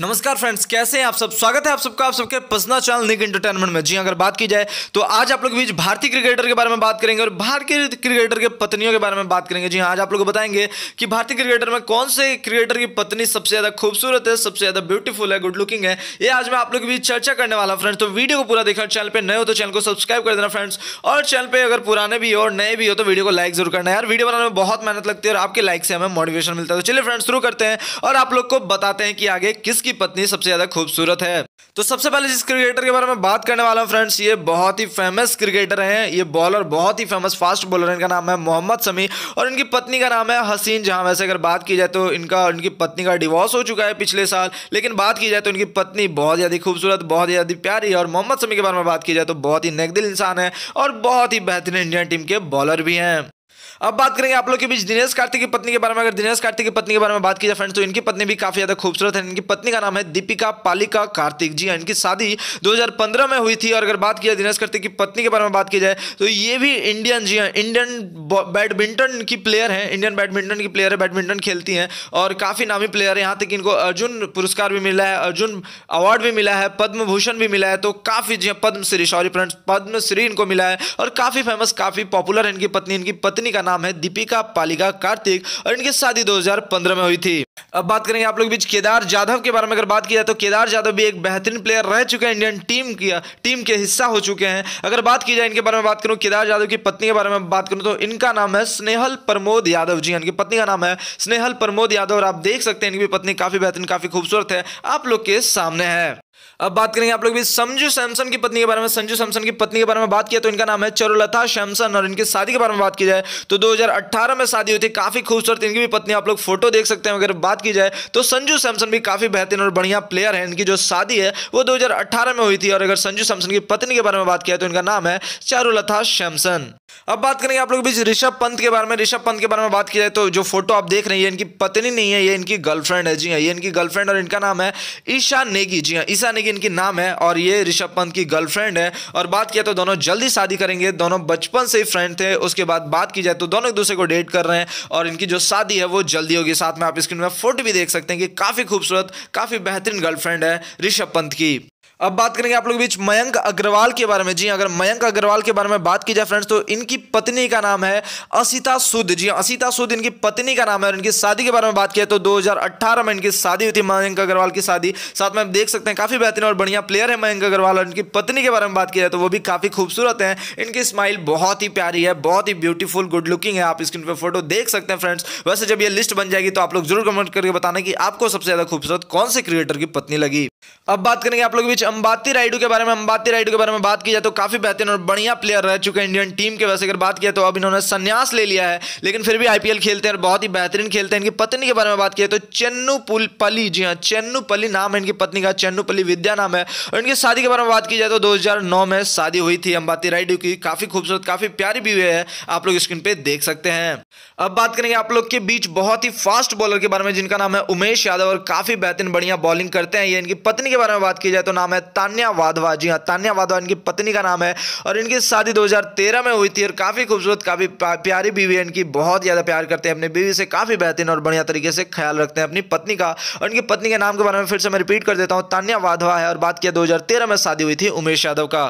नमस्कार फ्रेंड्स कैसे हैं आप सब स्वागत है आप सबका आप सबके पर्सनल चैनल निक एंटरटेनमेंट में जी हाँ, अगर बात की जाए तो आज आप लोग बीच भारतीय क्रिकेटर के बारे में बात करेंगे और भारतीय क्रिकेटर के पत्नियों के बारे में बात करेंगे जी हाँ, आज आप लोग बताएंगे कि भारतीय क्रिकेटर में कौन से क्रिकेटर की पत्नी सबसे ज़्यादा खूबसूरत है सबसे ज़्यादा ब्यूटीफुल है गुड लुकिंग है ये आज मैं आप लोग के बीच चर्चा करने वाला फ्रेंड्स तो वीडियो को पूरा देखा चैनल पर नए हो तो चैनल को सब्सक्राइब कर देना फ्रेंड्स और चैनल पर अगर पुराने भी हो और नए भी हो तो वीडियो को लाइक जरूर करना यार वीडियो बनाने में बहुत मेहनत लगती है और आपके लाइक से हमें मोटिवेशन मिलता है तो चलिए फ्रेंड्स शुरू करते हैं और आप लोग को बताते हैं कि आगे किस जिसकी पत्नी सबसे ज़्यादा खूबसूरत है तो सबसे पहले जिस क्रिकेटर के बारे में बात करने वाला हूँ फ्रेंड्स ये बहुत ही फेमस क्रिकेटर हैं ये बॉलर बहुत ही फेमस फास्ट बॉलर इनका नाम है मोहम्मद समी और इनकी पत्नी का नाम है हसीन जहां वैसे अगर बात की जाए तो इनका इनकी पत्नी का डिवोर्स हो चुका है पिछले साल लेकिन बात की जाए तो इनकी पत्नी बहुत ज़्यादा खूबसूरत बहुत ज़्यादा प्यारी और मोहम्मद समी के बारे में बात की जाए तो बहुत ही नेकदिल इंसान है और बहुत ही बेहतरीन इंडियन टीम के बॉलर भी हैं अब बात करेंगे आप लोग के बीच दिनेश कार्तिक की पत्नी के बारे में अगर दिनेश कार्तिक की पत्नी के बारे में बात की जाए फ्रेंड्स तो इनकी पत्नी भी काफी ज्यादा खूबसूरत है इनकी पत्नी का नाम है दीपिका पालिका कार्तिक जी हाँ इनकी शादी 2015 में हुई थी और अगर बात की जाए दिनेश कार्तिक की पत्नी के बारे में बात की जाए तो ये भी इंडियन जी हाँ इंडियन बैडमिंटन की प्लेयर है इंडियन बैडमिंटन की प्लेयर है बैडमिंटन खेलती हैं और काफी नामी प्लेयर है यहाँ तक इनको अर्जुन पुरस्कार भी मिला है अर्जुन अवार्ड भी मिला है पद्म भूषण भी मिला है तो काफी जी हाँ, पद्मश्री सॉरी फ्रेंड्स पद्मश्री इनको मिला है और काफी फेमस काफी पॉपुलर है इनकी पत्नी इनकी पत्नी का नाम है दीपिका पालिका कार्तिक और इनकी शादी 2015 में हुई थी अब बात करेंगे आप लोग बीच केदार जाधव के बारे में अगर बात की जाए तो केदार जाधव भी एक बेहतरीन प्लेयर रह चुके हैं इंडियन टीम की टीम के हिस्सा हो चुके हैं अगर बात की जाए इनके बारे में बात करूं केदार जाधव की पत्नी के बारे में बात करूं तो इनका नाम है स्नेहल प्रमोद यादव जी हाँ, इनकी पत्नी का नाम है स्नेहल प्रमोद यादव और आप देख सकते हैं इनकी पत्नी काफ़ी बेहतरीन काफ़ी खूबसूरत है आप लोग के सामने है अब बात करेंगे आप लोग भी संजू सैमसन की पत्नी के बारे में संजू सैमसन की पत्नी के बारे में बात किया तो इनका नाम है चरुलता सैमसन और इनकी शादी के बारे में बात की जाए तो 2018 में शादी हुई थी काफी खूबसूरत इनकी भी पत्नी आप लोग फोटो देख सकते हैं अगर बात की जाए तो संजू सैमसन भी काफी बेहतरीन और बढ़िया प्लेयर है इनकी जो शादी है वो दो में हुई थी और अगर संजू सैमसन की पत्नी के बारे में बात किया तो इनका नाम है चारुलता सैमसन अब बात करेंगे आप लोग बीच ऋषभ पंत के बारे में ऋषभ पंत के बारे में बात की जाए तो जो फोटो आप देख रहे हैं ये इनकी पत्नी नहीं है ये इनकी गर्लफ्रेंड है जी हाँ ये इनकी गर्लफ्रेंड और इनका नाम है ईशा नेगी जी हाँ ईशा नेगी इनकी नाम है और ये ऋषभ पंत की गर्लफ्रेंड है और बात किया तो दोनों जल्दी शादी करेंगे दोनों बचपन से ही फ्रेंड थे उसके बाद बात की जाए तो दोनों एक दूसरे को डेट कर रहे हैं और इनकी जो शादी है वो जल्दी होगी साथ में आप स्क्रीन में फोटो भी देख सकते हैं कि काफ़ी खूबसूरत काफ़ी बेहतरीन गर्लफ्रेंड है ऋषभ पंत की अब बात करेंगे आप लोग बीच मयंक अग्रवाल के बारे में जी हाँ, अगर मयंक अग्रवाल के बारे में बात की जाए फ्रेंड्स तो इनकी पत्नी का नाम है असिता सुद जी हाँ, असिता सुद इनकी पत्नी का नाम है और इनकी शादी के बारे में बात किया तो 2018 में इनकी शादी हुई थी मयंक अग्रवाल की शादी साथ में आप देख सकते हैं काफ़ी बेहतरीन और बढ़िया प्लेयर है मयंक अग्रवाल और इनकी पत्नी के बारे में बात की जाए तो वो भी काफ़ी खूबसूरत है इनकी स्माइल बहुत ही प्यारी है बहुत ही ब्यूटीफुल गुड लुकिंग है आप स्क्रीन पर फोटो देख सकते हैं फ्रेंड्स वैसे जब यह लिस्ट बन जाएगी तो आप लोग जरूर कमेंट करके बताना कि आपको सबसे ज़्यादा खूबसूरत कौन से क्रिएटर की पत्नी लगी अब बात करेंगे आप लोग बीच अंबाती राइडू के बारे में अंबाती राइडू के बारे में बात की जाए तो काफ़ी बेहतरीन और बढ़िया प्लेयर रह चुके हैं इंडियन टीम के वैसे अगर बात किया तो अब इन्होंने संन्यास ले लिया है लेकिन फिर भी आईपीएल खेलते हैं और बहुत ही बेहतरीन खेलते हैं इनकी पत्नी के बारे में बात किया तो चेन्नू पली जी हाँ चेन्नू पली नाम है इनकी पत्नी का चेन्नू पली विद्या नाम है और इनकी शादी के बारे में बात की जाए तो दो में शादी हुई थी अंबाती राइडू की काफ़ी खूबसूरत काफ़ी प्यारी भी है आप लोग स्क्रीन पर देख सकते हैं अब बात करेंगे आप लोग के बीच बहुत ही फास्ट बॉलर के बारे में जिनका नाम है उमेश यादव और काफ़ी बेहतरीन बढ़िया बॉलिंग करते हैं ये इनकी पत्नी के बारे में बात की जाए तो नाम है तान्या वाधवा जी हाँ तान्या वाधवा इनकी पत्नी का नाम है और इनकी शादी 2013 में हुई थी और काफ़ी खूबसूरत काफ़ी प्यारी बीवी है इनकी बहुत ज़्यादा प्यार करते हैं अपनी बीवी से काफ़ी बेहतरीन और बढ़िया तरीके से ख्याल रखते हैं अपनी पत्नी का और इनकी पत्नी के नाम के बारे में फिर से मैं रिपीट कर देता हूँ तान्या वाधवा है और बात किया दो में शादी हुई थी उमेश यादव का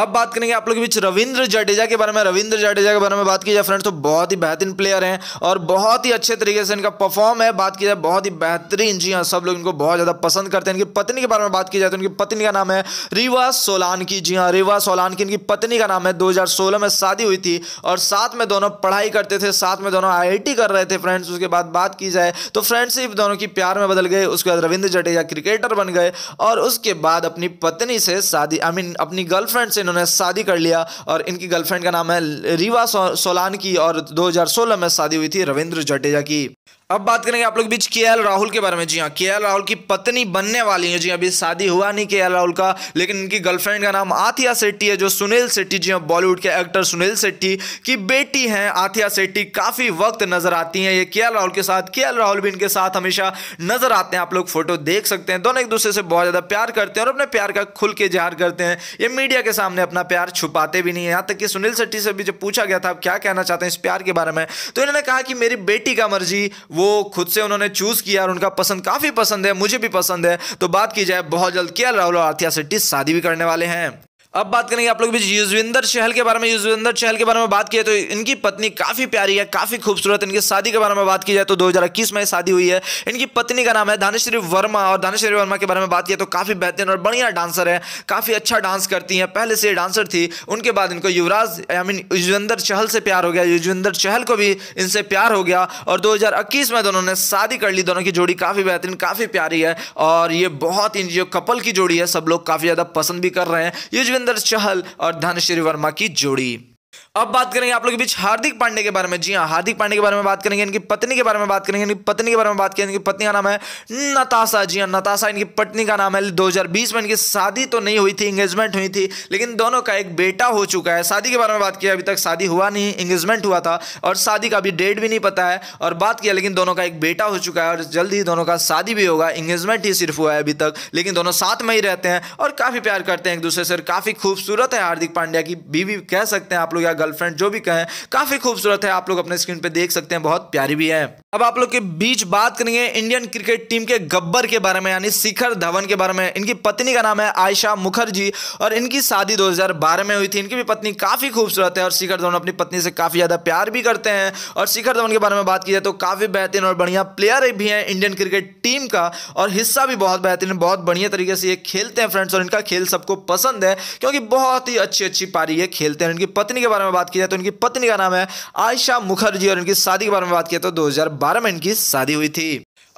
अब बात करेंगे आप लोग के बीच रविंद्र जडेजा के बारे में रविंद्र जडेजा के बारे में बात की जाए फ्रेंड्स तो बहुत ही बेहतरीन प्लेयर हैं और बहुत ही अच्छे तरीके से इनका परफॉर्म है बात की जाए बहुत ही बेहतरीन जी हाँ सब लोग इनको बहुत ज़्यादा पसंद करते हैं इनकी पत्नी के बारे में बात की जाए तो इनकी पत्नी का नाम है रीवा सोलानकी जी हाँ रीवा सोलानकी इनकी पत्नी का नाम है 2016 में शादी हुई थी और साथ में दोनों पढ़ाई करते थे साथ में दोनों आईआईटी कर रहे थे फ्रेंड्स उसके बाद बात की जाए तो फ्रेंडशिप दोनों की प्यार में बदल गए उसके बाद रविंद्र जडेजा क्रिकेटर बन गए और उसके बाद अपनी पत्नी से शादी आई मीन अपनी गर्लफ्रेंड से इन्होंने शादी कर लिया और इनकी गर्लफ्रेंड का नाम है रीवा सोलानकी और 2016 में शादी हुई थी रविंद्र जडेजा की अब बात करेंगे आप लोग बीच के एल राहुल के बारे में जी हाँ के एल राहुल की पत्नी बनने वाली है जी हाँ, अभी शादी हुआ नहीं के एल राहुल का लेकिन इनकी गर्लफ्रेंड का नाम आथिया सेट्टी है जो सुनील सेट्टी जी हाँ बॉलीवुड के एक्टर सुनील सेट्टी की बेटी हैं आथिया सेट्टी काफ़ी वक्त नजर आती हैं ये के एल राहुल के साथ के एल राहुल भी इनके साथ हमेशा नजर आते हैं आप लोग फोटो देख सकते हैं दोनों एक दूसरे से बहुत ज़्यादा प्यार करते हैं और अपने प्यार का खुल के इजहार करते हैं ये मीडिया के सामने अपना प्यार छुपाते भी नहीं है यहाँ तक कि सुनील सेट्टी से भी जब पूछा गया था आप क्या कहना चाहते हैं इस प्यार के बारे में तो इन्होंने कहा कि मेरी बेटी का मर्जी वो खुद से उन्होंने चूज़ किया और उनका पसंद काफ़ी पसंद है मुझे भी पसंद है तो बात की जाए बहुत जल्द क्या राहुल और आथिया शेट्टी शादी भी करने वाले हैं अब बात करेंगे आप लोग युजविंदर चहल के बारे में युजविंदर चहल के बारे में बात किए तो इनकी पत्नी काफ़ी प्यारी है काफ़ी खूबसूरत इनकी शादी के बारे में बात की जाए तो 2021 में शादी हुई है इनकी पत्नी का नाम है धानश्री वर्मा और धानश्री वर्मा के बारे में बात किया तो काफ़ी बेहतरीन और बढ़िया डांसर है काफ़ी अच्छा डांस करती हैं पहले से डांसर थी उनके बाद इनको युवराज आई मीन युजविंदर चहल से प्यार हो गया युजविंदर चहल को भी इनसे प्यार हो गया और दो में दोनों ने शादी कर ली दोनों की जोड़ी काफ़ी बेहतरीन काफ़ी प्यारी है और ये बहुत ही जो कपल की जोड़ी है सब लोग काफ़ी ज़्यादा पसंद भी कर रहे हैं युजविंदर राजेंद्र चहल और धनश्री वर्मा की जोड़ी अब बात करेंगे आप लोग के बीच हार्दिक पांडे के बारे में जी हाँ हार्दिक पांडे के बारे में बात करेंगे इनकी पत्नी के बारे में बात करेंगे इनकी पत्नी के बारे में बात करेंगे इनकी पत्नी का नाम है नताशा जी हाँ नताशा इनकी पत्नी का नाम है 2020 में इनकी शादी तो नहीं हुई थी इंगेजमेंट हुई थी लेकिन दोनों का एक बेटा हो चुका है शादी के बारे में बात किया अभी तक शादी हुआ नहीं इंगेजमेंट हुआ था और शादी का अभी डेट भी नहीं पता है और बात किया लेकिन दोनों का एक बेटा हो चुका है और जल्द ही दोनों का शादी भी होगा इंगेजमेंट ही सिर्फ हुआ है अभी तक लेकिन दोनों साथ में ही रहते हैं और काफ़ी प्यार करते हैं एक दूसरे से काफ़ी खूबसूरत है हार्दिक पांड्या की बीवी कह सकते हैं आप लोग लोग या गर्लफ्रेंड जो भी कहें काफ़ी खूबसूरत है आप लोग अपने स्क्रीन पर देख सकते हैं बहुत प्यारी भी है अब आप लोग के बीच बात करेंगे इंडियन क्रिकेट टीम के गब्बर के बारे में यानी शिखर धवन के बारे में इनकी पत्नी का नाम है आयशा मुखर्जी और इनकी शादी 2012 में हुई थी इनकी भी पत्नी काफ़ी खूबसूरत है और शिखर धवन अपनी पत्नी से काफ़ी ज़्यादा प्यार भी करते हैं और शिखर धवन के बारे में बात की जाए तो काफ़ी बेहतरीन और बढ़िया प्लेयर भी हैं इंडियन क्रिकेट टीम का और हिस्सा भी बहुत बेहतरीन बहुत बढ़िया तरीके से ये खेलते हैं फ्रेंड्स और इनका खेल सबको पसंद है क्योंकि बहुत ही अच्छी अच्छी पारी ये खेलते हैं इनकी पत्नी के बारे में बात की जाए तो इनकी पत्नी का नाम है आयशा मुखर्जी और इनकी शादी के बारे में बात की जाए तो दो बारह मिनट की शादी हुई थी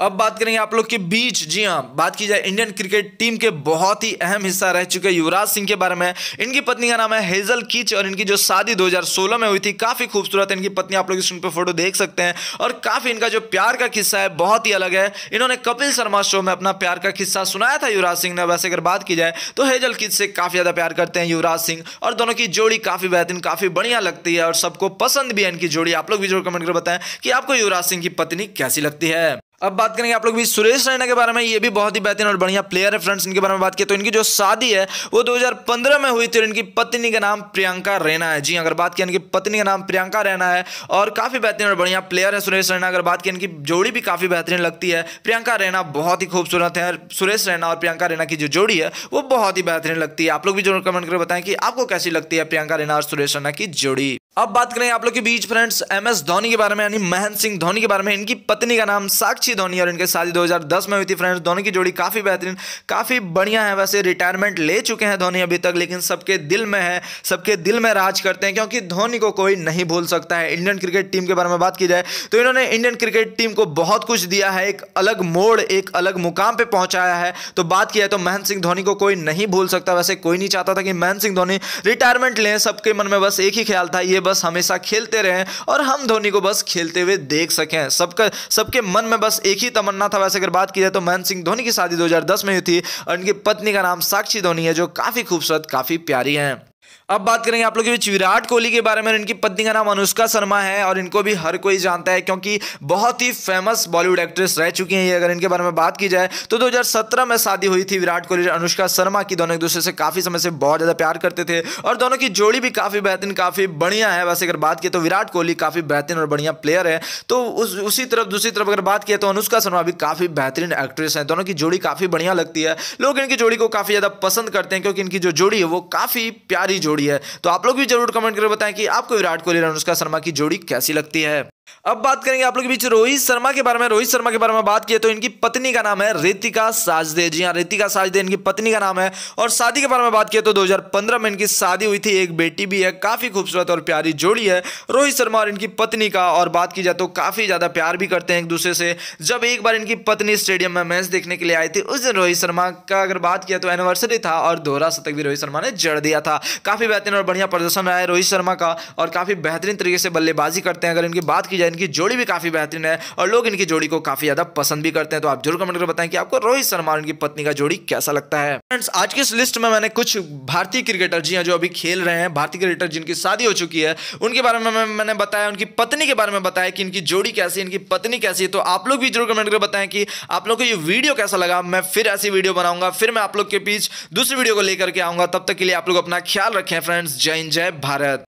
अब बात करेंगे आप लोग के बीच जी हाँ बात की जाए इंडियन क्रिकेट टीम के बहुत ही अहम हिस्सा रह चुके युवराज सिंह के बारे में इनकी पत्नी का नाम है हेजल किच और इनकी जो शादी 2016 में हुई थी काफ़ी खूबसूरत है इनकी पत्नी आप लोग स्क्रीन पर फोटो देख सकते हैं और काफ़ी इनका जो प्यार का किस्सा है बहुत ही अलग है इन्होंने कपिल शर्मा शो में अपना प्यार का किस्सा सुनाया था युवराज सिंह ने वैसे अगर बात की जाए तो हेजल किच से काफ़ी ज़्यादा प्यार करते हैं युवराज सिंह और दोनों की जोड़ी काफ़ी बेहतरीन काफ़ी बढ़िया लगती है और सबको पसंद भी है इनकी जोड़ी आप लोग भी जरूर कमेंट कर बताएं कि आपको युवराज सिंह की पत्नी कैसी लगती है अब बात करेंगे आप लोग भी सुरेश रैना के बारे में ये भी बहुत ही बेहतरीन और बढ़िया प्लेयर है फ्रेंड्स इनके बारे में बात की तो इनकी जो शादी है वो 2015 में हुई थी और इनकी पत्नी का नाम प्रियंका रैना है जी अगर बात की इनकी पत्नी का नाम प्रियंका रैना है और काफ़ी बेहतरीन और बढ़िया प्लेयर है सुरेश रैना अगर बात की इनकी जोड़ी भी काफ़ी बेहतरीन लगती है प्रियंका रैना बहुत ही खूबसूरत है सुरेश रैना और प्रियंका रैना की जो जोड़ी है वो बहुत ही बेहतरीन लगती है आप लोग भी जरूर कमेंट कर बताएं कि आपको कैसी लगती है प्रियंका रैना और सुरेश रैना की जोड़ी अब बात करें आप लोग के बीच फ्रेंड्स एम एस धोनी के बारे में यानी महेंद्र सिंह धोनी के बारे में इनकी पत्नी का नाम साक्षी धोनी और इनके शादी 2010 में हुई थी फ्रेंड्स धोनी की जोड़ी काफ़ी बेहतरीन काफ़ी बढ़िया है वैसे रिटायरमेंट ले चुके हैं धोनी अभी तक लेकिन सबके दिल में है सबके दिल में राज करते हैं क्योंकि धोनी को कोई नहीं भूल सकता है इंडियन क्रिकेट टीम के बारे में बात की जाए तो इन्होंने इंडियन क्रिकेट टीम को बहुत कुछ दिया है एक अलग मोड़ एक अलग मुकाम पर पहुंचाया है तो बात किया जाए तो महेंद्र सिंह धोनी को कोई नहीं भूल सकता वैसे कोई नहीं चाहता था कि महेंद्र सिंह धोनी रिटायरमेंट लें सबके मन में बस एक ही ख्याल था ये बस हमेशा खेलते रहें और हम धोनी को बस खेलते हुए देख सकें सबका सबके मन में बस एक ही तमन्ना था वैसे अगर बात की जाए तो महेंद्र सिंह धोनी की शादी 2010 में हुई थी और इनकी पत्नी का नाम साक्षी धोनी है जो काफ़ी खूबसूरत काफ़ी प्यारी हैं अब बात करेंगे आप लोगों के बीच विराट कोहली के बारे में इनकी पत्नी का नाम अनुष्का शर्मा है और इनको भी हर कोई जानता है क्योंकि बहुत ही फेमस बॉलीवुड एक्ट्रेस रह चुकी हैं अगर इनके बारे में बात की जाए तो 2017 में शादी हुई थी विराट कोहली और अनुष्का शर्मा की दोनों एक दूसरे से काफ़ी समय से बहुत ज़्यादा प्यार करते थे और दोनों की जोड़ी भी काफ़ी बेहतरीन काफ़ी बढ़िया है वैसे अगर बात की तो विराट कोहली काफ़ी बेहतरीन और बढ़िया प्लेयर है तो उसी तरफ दूसरी तरफ अगर बात की तो अनुष्का शर्मा भी काफ़ी बेहतरीन एक्ट्रेस हैं दोनों की जोड़ी काफ़ी बढ़िया लगती है लोग इनकी जोड़ी को काफ़ी ज़्यादा पसंद करते हैं क्योंकि इनकी जो जोड़ी है वो काफ़ी प्यारी प्यारी जोड़ी है तो आप लोग भी जरूर कमेंट करके बताएं कि आपको विराट कोहली और अनुष्का शर्मा की जोड़ी कैसी लगती है अब बात करेंगे आप लोग के बीच रोहित शर्मा के बारे में रोहित शर्मा के बारे में बात की तो इनकी पत्नी का नाम है रितिका साजदे जी हाँ रितिका साजदे इनकी पत्नी का नाम है और शादी के बारे में बात किए तो 2015 में इनकी शादी हुई थी एक बेटी भी है काफ़ी खूबसूरत और प्यारी जोड़ी है रोहित शर्मा और इनकी पत्नी का और बात की जाए तो काफ़ी ज़्यादा प्यार भी करते हैं एक दूसरे से जब एक बार इनकी पत्नी स्टेडियम में मैच देखने के लिए आई थी उस दिन रोहित शर्मा का अगर बात किया तो एनिवर्सरी था और दोहरा शतक भी रोहित शर्मा ने जड़ दिया था काफ़ी बेहतरीन और बढ़िया प्रदर्शन रहा है रोहित शर्मा का और काफ़ी बेहतरीन तरीके से बल्लेबाजी करते हैं अगर इनकी बात की जाए इनकी जोड़ी भी काफ़ी बेहतरीन है और लोग इनकी जोड़ी को काफ़ी ज़्यादा पसंद भी करते हैं तो आप जरूर कमेंट कर बताएं कि आपको रोहित शर्मा और इनकी पत्नी का जोड़ी कैसा लगता है फ्रेंड्स आज की इस लिस्ट में मैंने कुछ भारतीय क्रिकेटर जी हैं जो अभी खेल रहे हैं भारतीय क्रिकेटर जिनकी शादी हो चुकी है उनके बारे में मैंने बताया उनकी पत्नी के बारे में बताया कि इनकी जोड़ी कैसी इनकी पत्नी कैसी है तो आप लोग भी जरूर कमेंट कर बताएं कि आप लोग को ये वीडियो कैसा लगा मैं फिर ऐसी वीडियो बनाऊंगा फिर मैं आप लोग के बीच दूसरी वीडियो को लेकर के आऊंगा तब तक के लिए आप लोग अपना ख्याल रखें फ्रेंड्स जय हिंद जय भारत